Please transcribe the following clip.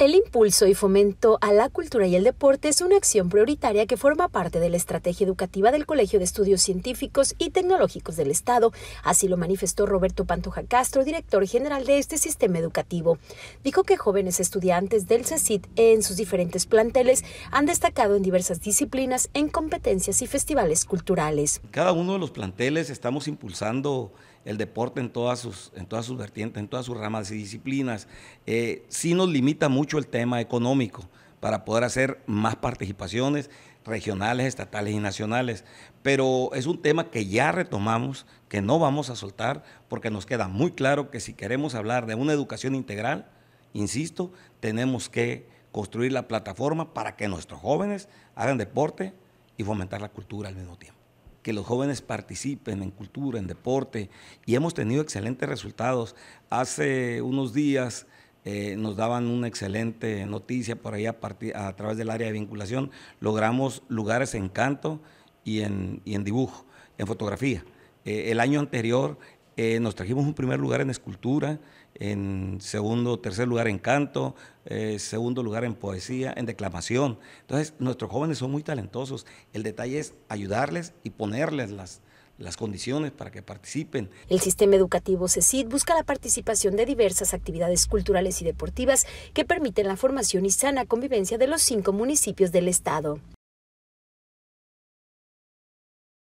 El impulso y fomento a la cultura y el deporte es una acción prioritaria que forma parte de la estrategia educativa del Colegio de Estudios Científicos y Tecnológicos del Estado, así lo manifestó Roberto Pantoja Castro, director general de este sistema educativo. Dijo que jóvenes estudiantes del CECIT en sus diferentes planteles han destacado en diversas disciplinas, en competencias y festivales culturales. Cada uno de los planteles estamos impulsando el deporte en todas sus, en todas sus vertientes, en todas sus ramas y disciplinas. Eh, sí nos limita mucho el tema económico para poder hacer más participaciones regionales, estatales y nacionales. Pero es un tema que ya retomamos, que no vamos a soltar, porque nos queda muy claro que si queremos hablar de una educación integral, insisto, tenemos que construir la plataforma para que nuestros jóvenes hagan deporte y fomentar la cultura al mismo tiempo. Que los jóvenes participen en cultura, en deporte, y hemos tenido excelentes resultados. Hace unos días eh, nos daban una excelente noticia por ahí a, través del área de vinculación. Logramos lugares en canto y en, dibujo, en fotografía. Eh, el año anterior eh, nos trajimos un primer lugar en escultura, en segundo, tercer lugar en canto, segundo lugar en poesía, en declamación. Entonces, nuestros jóvenes son muy talentosos. El detalle es ayudarles y ponerles las, las condiciones para que participen. El sistema educativo CECID busca la participación de diversas actividades culturales y deportivas que permiten la formación y sana convivencia de los cinco municipios del estado.